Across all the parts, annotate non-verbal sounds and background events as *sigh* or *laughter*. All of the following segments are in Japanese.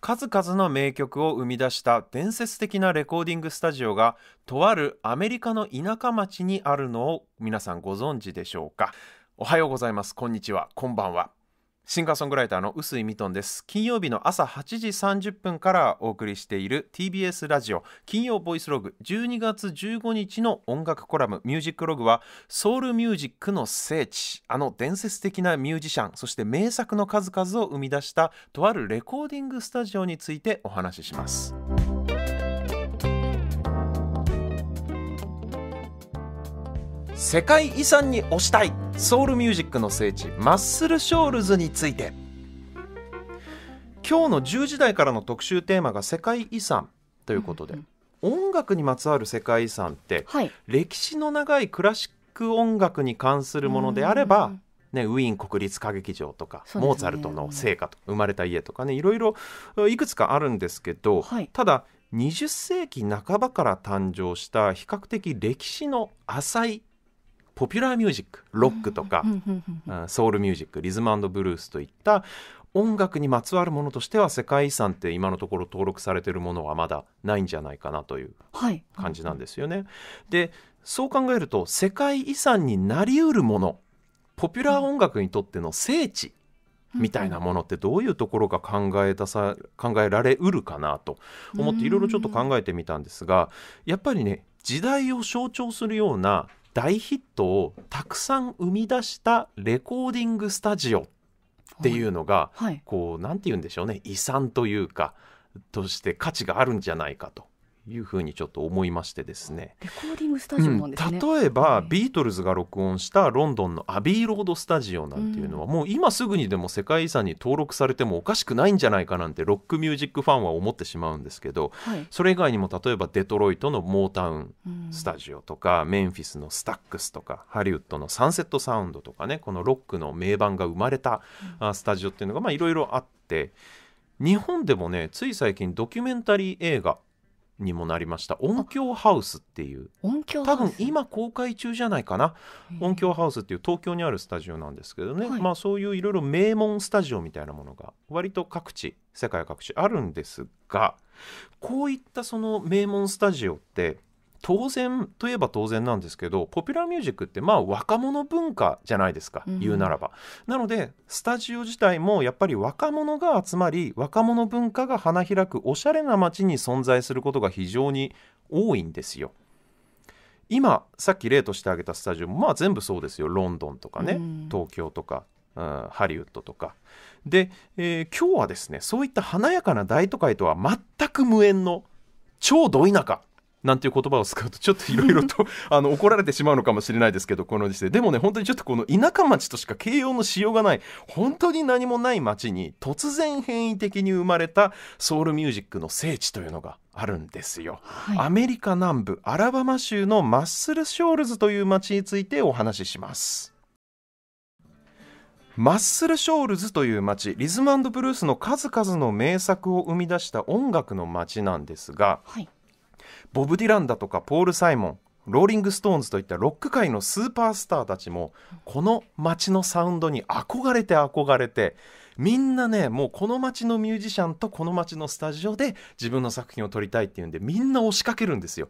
数々の名曲を生み出した伝説的なレコーディングスタジオがとあるアメリカの田舎町にあるのを皆さんご存知でしょうかおはようございますこんにちはこんばんはシンガーソングライターの薄井ミトンです。金曜日の朝8時30分からお送りしている TBS ラジオ金曜ボイスログ12月15日の音楽コラムミュージックログはソウルミュージックの聖地、あの伝説的なミュージシャン、そして名作の数々を生み出したとあるレコーディングスタジオについてお話しします。世界遺産に推したいソウルミュージックの聖地マッスルショールズについて今日の10時台からの特集テーマが世界遺産ということで、うんうん、音楽にまつわる世界遺産って、はい、歴史の長いクラシック音楽に関するものであれば、うんうんね、ウィーン国立歌劇場とか、ね、モーツァルトの聖歌と生まれた家とかねいろいろいくつかあるんですけど、はい、ただ20世紀半ばから誕生した比較的歴史の浅いポピュラーミュージックロックとか、ソウルミュージックリズムブルースといった音楽にまつわるものとしては世界遺産って今のところ登録されてるものはまだないんじゃないかなという感じなんですよね。はい、でそう考えると世界遺産になりうるものポピュラー音楽にとっての聖地みたいなものってどういうところが考えたさ考えられうるかなと思っていろいろちょっと考えてみたんですがやっぱりね時代を象徴するような大ヒットをたくさん生み出したレコーディングスタジオっていうのが、はいはい、こうなんて言うんでしょうね遺産というかとして価値があるんじゃないかというふうにちょっと思いましてですねレコーディングスタジオなんですね、うん、例えば、ビートルズが録音したロンドンのアビーロードスタジオなんていうのは、うん、もう今すぐにでも世界遺産に登録されてもおかしくないんじゃないかなんてロックミュージックファンは思ってしまうんですけど、はい、それ以外にも例えばデトロイトのモータウンスタジオとか、うん、メンフィスのスタックスとかハリウッドのサンセットサウンドとかねこのロックの名盤が生まれた、うスタジオっていうのがいろいろあって。日本でもねつい最近ドキュメンタリー映画にもなりました音響ハウスっていう多分今公開中じゃないかな音響ハウスっていう東京にあるスタジオなんですけどね、はい、まあそういういろいろ名門スタジオみたいなものが割と各地世界各地あるんですがこういったその名門スタジオって当然といえば当然なんですけどポピュラーミュージックってまあ若者文化じゃないですか、うん、言うならばなのでスタジオ自体もやっぱり若者が集まり若者文化が花開くおしゃれな街に存在することが非常に多いんですよ今さっき例として挙げたスタジオもまあ全部そうですよロンドンとかね、うん、東京とかうん、ハリウッドとか。で、えー、今日はですねそういった華やかな大都会とは全く無縁の超ど田舎なんていう言葉を使うとちょっといろいろと *laughs* あの怒られてしまうのかもしれないですけどこの時世でもね本当にちょっとこの田舎町としか形容のしようがない本当に何もない町に突然変異的に生まれたソウルミュージックの聖地というのがあるんですよ、はい、アメリカ南部アラバマ州のマッスルショールズという町についてお話しします。マッスルショールズという街リズムブルースの数々の名作を生み出した音楽の街なんですが、はいボブ・ディランだとかポール・サイモンローリング・ストーンズといったロック界のスーパースターたちもこの街のサウンドに憧れて憧れてみんなねもうこの街のミュージシャンとこの街のスタジオで自分の作品を撮りたいっていうんでみんな押しかけるんですよ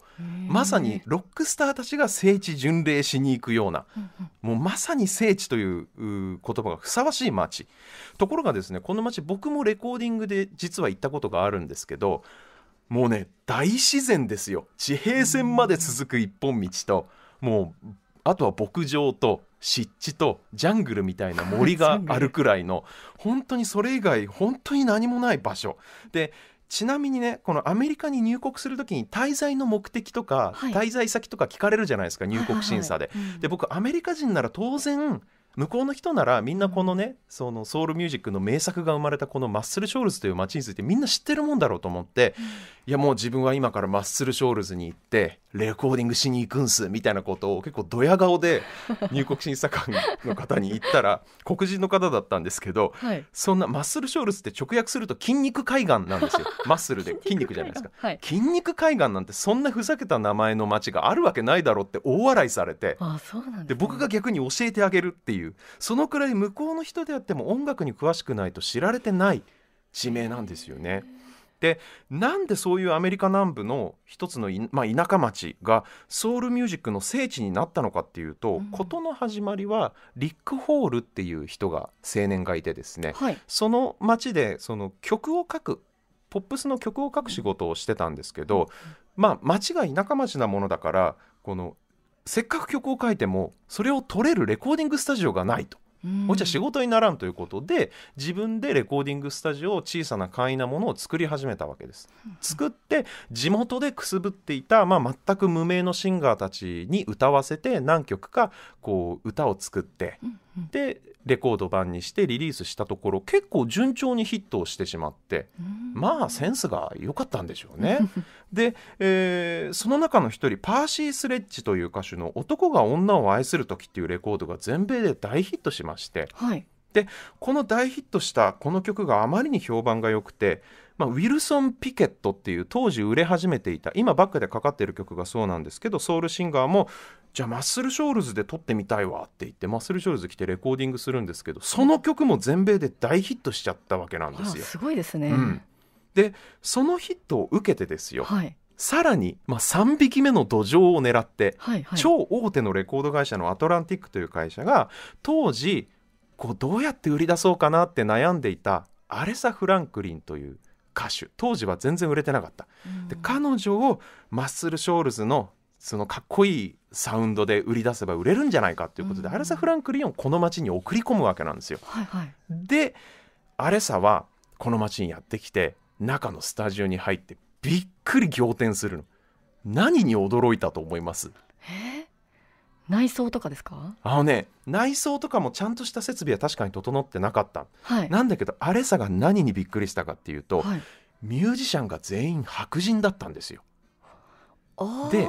まさにロックスターたちが聖地巡礼しに行くようなもうまさに聖地という言葉がふさわしい街ところがですねこの街僕もレコーディングで実は行ったことがあるんですけどもうね大自然ですよ地平線まで続く一本道ともうあとは牧場と湿地とジャングルみたいな森が *laughs* あるくらいの本当にそれ以外本当に何もない場所でちなみにねこのアメリカに入国する時に滞在の目的とか、はい、滞在先とか聞かれるじゃないですか入国審査で。で僕アメリカ人なら当然向こうの人ならみんなこのねそのソウルミュージックの名作が生まれたこのマッスルショールズという街についてみんな知ってるもんだろうと思って、いやもう自分は今からマッスルショールズに行ってレコーディングしに行くんすみたいなことを結構ドヤ顔で *laughs* 入国審査官の方に言ったら黒人の方だったんですけど、はい、そんなマッスルショールスって直訳すると筋肉海岸なんですよ *laughs* マッスルで筋肉じゃないですか、はい、筋肉海岸なんてそんなふざけた名前の街があるわけないだろうって大笑いされてで、ね、僕が逆に教えてあげるっていうそのくらい向こうの人であっても音楽に詳しくないと知られてない地名なんですよね。でなんでそういうアメリカ南部の一つの、まあ、田舎町がソウルミュージックの聖地になったのかっていうと、事、うん、の始まりはリック・ホールっていう人が青年がいてですね、はい、その町でその曲を書くポップスの曲を書く仕事をしてたんですけど、まあ町が田舎町なものだからこのせっかく曲を書いてもそれを取れるレコーディングスタジオがないと。もうじゃ仕事にならんということで自分でレコーディングスタジオを小さな簡易なものを作り始めたわけです作って地元でくすぶっていた、まあ、全く無名のシンガーたちに歌わせて何曲かこう歌を作って、うんでレコード版にしてリリースしたところ結構順調にヒットをしてしまって、まあセンスが良かったんでしょうね。*laughs* で、えー、その中の一人パーシー・スレッジという歌手の「男が女を愛する時」っていうレコードが全米で大ヒットしまして、はい、でこの大ヒットしたこの曲があまりに評判が良くてまあ、ウィルソン・ピケットっていう当時売れ始めていた今バックでかかってる曲がそうなんですけどソウルシンガーもじゃあマッスル・ショールズで撮ってみたいわって言ってマッスル・ショールズ来てレコーディングするんですけどその曲も全米で大ヒットしちゃったわけなんですよ。すごいですね、うん、でそのヒットを受けてですよ、はい、さらに、まあ、3匹目の土壌を狙って、はいはい、超大手のレコード会社のアトランティックという会社が当時こうどうやって売り出そうかなって悩んでいたアレサ・フランクリンという歌手当時は全然売れてなかった、で彼女をマッスル・ショールズのそのかっこいいサウンドで売り出せば売れるんじゃないかということで、アレサ・フランクリンをこの町に送り込むわけなんですよ。はいはい、でアレサはこの町にやってきて中のスタジオに入ってびっくり仰天するの何に驚いたと思います内装とかですかあのね内装とかもちゃんとした設備は確かに整ってなかった、はい、なんだけどアレサが何にびっくりしたかっていうと、はい、ミュージシャンが全員白人だったんですよ。で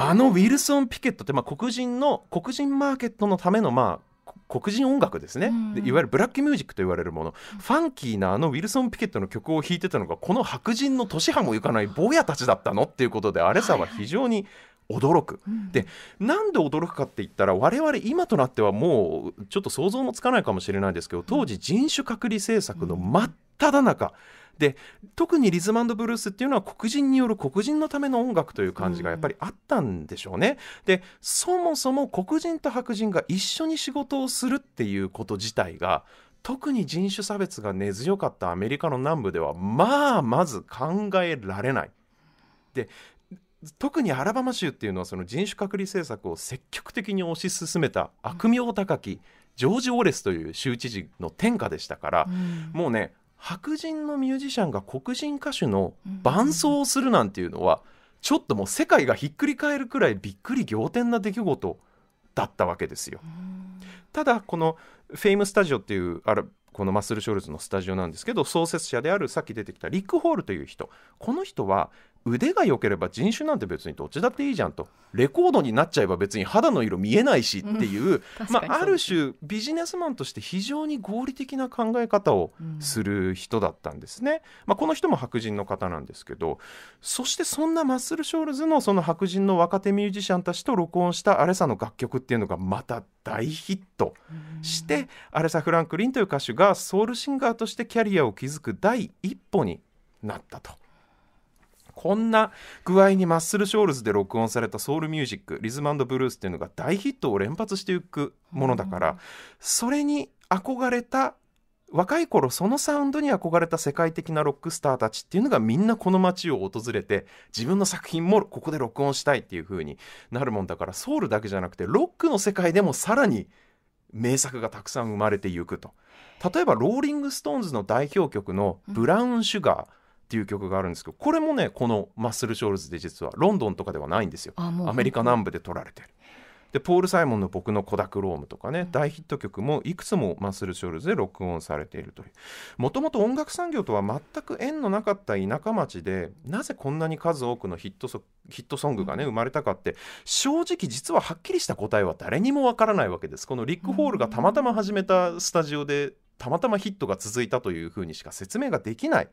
あのウィルソン・ピケットって、まあ、黒人の黒人マーケットのための、まあ、黒人音楽ですね、でいわゆるブラックミュージックと言われるもの、うん、ファンキーなあのウィルソン・ピケットの曲を弾いてたのがこの白人の年派もいかない坊やたちだったのっていうことでアレサは非常に驚く、うん、でなんで驚くかって言ったら我々今となってはもうちょっと想像もつかないかもしれないですけど当時人種隔離政策の真っ只中、で特にリズムブルースっていうのは黒人による黒人のための音楽という感じがやっぱりあったんでしょうね。うん、でそもそも黒人と白人が一緒に仕事をするっていうこと自体が特に人種差別が根強かったアメリカの南部ではまあまず考えられない。で特にアラバマ州っていうのはその人種隔離政策を積極的に推し進めた悪名高きジョージ・オレスという州知事の天下でしたから、うん、もうね白人のミュージシャンが黒人歌手の伴奏をするなんていうのは、ちょっともう世界がひっくり返るくらいびっくり仰天な出来事だったわけですよ。ただこのフェイムスタジオっていうあるこのマッスル・ショルツのスタジオなんですけど創設者であるさっき出てきたリック・ホールという人この人は腕が良ければ人種なんて別にどっちだっていいじゃんとレコードになっちゃえば別に肌の色見えないしっていう、うん、まあ、ある種ビジネスマンとして非常に合理的な考え方をする人だったんですね、うん、まあ、この人も白人の方なんですけどそしてそんなマッスル・ショールズのその白人の若手ミュージシャンたちと録音したアレサの楽曲っていうのがまた大ヒットして、うん、アレサ・フランクリンという歌手がソウルシンガーとしてキャリアを築く第一歩になったと。こんな具合にマッスルショールズで録音されたソウルミュージックリズムブルースっていうのが大ヒットを連発していくものだから、うん、それに憧れた若い頃そのサウンドに憧れた世界的なロックスターたちっていうのがみんなこの街を訪れて自分の作品もここで録音したいっていう風になるもんだからソウルだけじゃなくてロックの世界でもさらに名作がたくさん生まれていくと例えばローリング・ストーンズの代表曲の「ブラウン・シュガー」っていう曲があるんですけどこれもねこのマッスル・ショールズで実はロンドンとかではないんですよアメリカ南部で撮られてる。でポール・サイモンの「僕のコダクローム」とかね、大ヒット曲もいくつもマッスル・ショールズで録音されているというもともと音楽産業とは全く縁のなかった田舎町でなぜこんなに数多くのヒットソヒットソングがね生まれたかって正直実ははっきりした答えは誰にもわからないわけです。このリック・ホールがたまたま始めたスタジオでたまたまヒットが続いたというふうにしか説明ができない。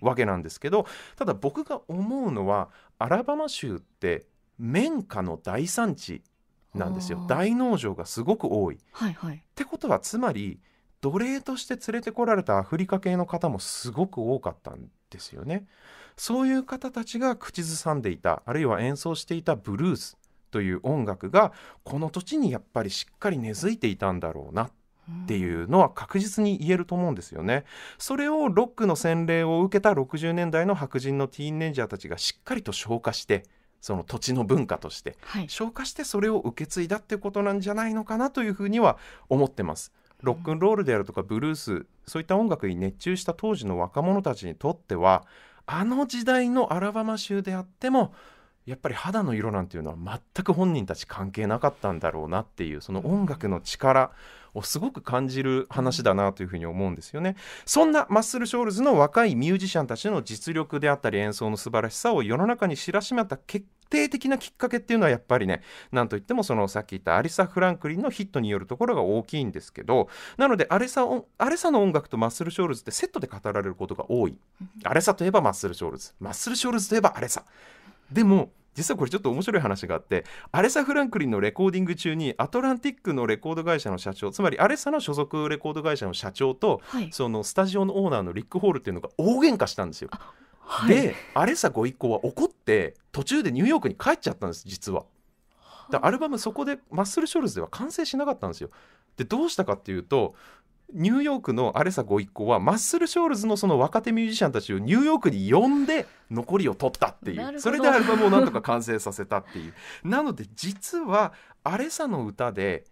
わけなんですけど、はい、ただ僕が思うのはアラバマ州って綿花の大産地なんですよ大農場がすごく多い。はいはい、ってことはつまり奴隷として連れてこられたアフリカ系の方もすごく多かったんですよね。そういう方たちが口ずさんでいたあるいは演奏していたブルースという音楽がこの土地にやっぱりしっかり根付いていたんだろうなっっていうのは確実に言えると思うんですよね。それをロックの洗礼を受けた60年代の白人のティーンエンジャーたちがしっかりと消化してその土地の文化として、はい、消化してそれを受け継いだってことなんじゃないのかなというふうには思ってます。ロックンロールであるとかブルースそういった音楽に熱中した当時の若者たちにとってはあの時代のアラバマ州であってもやっぱり肌の色なんていうのは全く本人たち関係なかったんだろうなっていうその音楽の力をすごく感じる話だなというふうに思うんですよねそんなマッスル・ショールズの若いミュージシャンたちの実力であったり演奏の素晴らしさを世の中に知らしめた結定的なきっかけっていうのはやっぱりねなんといってもそのさっき言ったアリサ・フランクリンのヒットによるところが大きいんですけどなのでアレサアレサの音楽とマッスル・ショールズってセットで語られることが多いアレサといえばマッスル・ショールズマッスル・ショールズといえばアレサでも実はこれちょっと面白い話があってアレサ・フランクリンのレコーディング中にアトランティックのレコード会社の社長つまりアレサの所属レコード会社の社長と、はい、そのスタジオのオーナーのリック・ホールっていうのが大喧嘩したんですよ。はい、でアレサご一行は怒って途中でニューヨークに帰っちゃったんです実は。アルバムそこでマッスル・ショルズでは完成しなかったんですよ。でどうしたかっていうとニューヨークのアレサご一行はマッスル・ショールズのその若手ミュージシャンたちをニューヨークに呼んで残りを取ったっていうそれでアルバムをなんとか完成させたっていう *laughs* なので実はアレサの歌で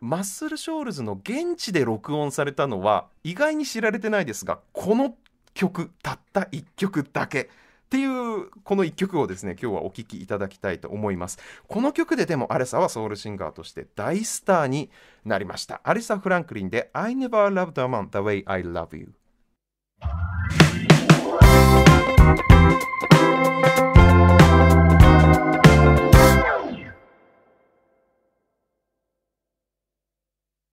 マッスル・ショールズの現地で録音されたのは意外に知られてないですがこの曲たった1曲だけ。っていうこの1曲をですね今日はお聴きいただきたいと思いますこの曲ででもアレサはソウルシンガーとして大スターになりましたアレサ・フランクリンで I never loved a man the way I love you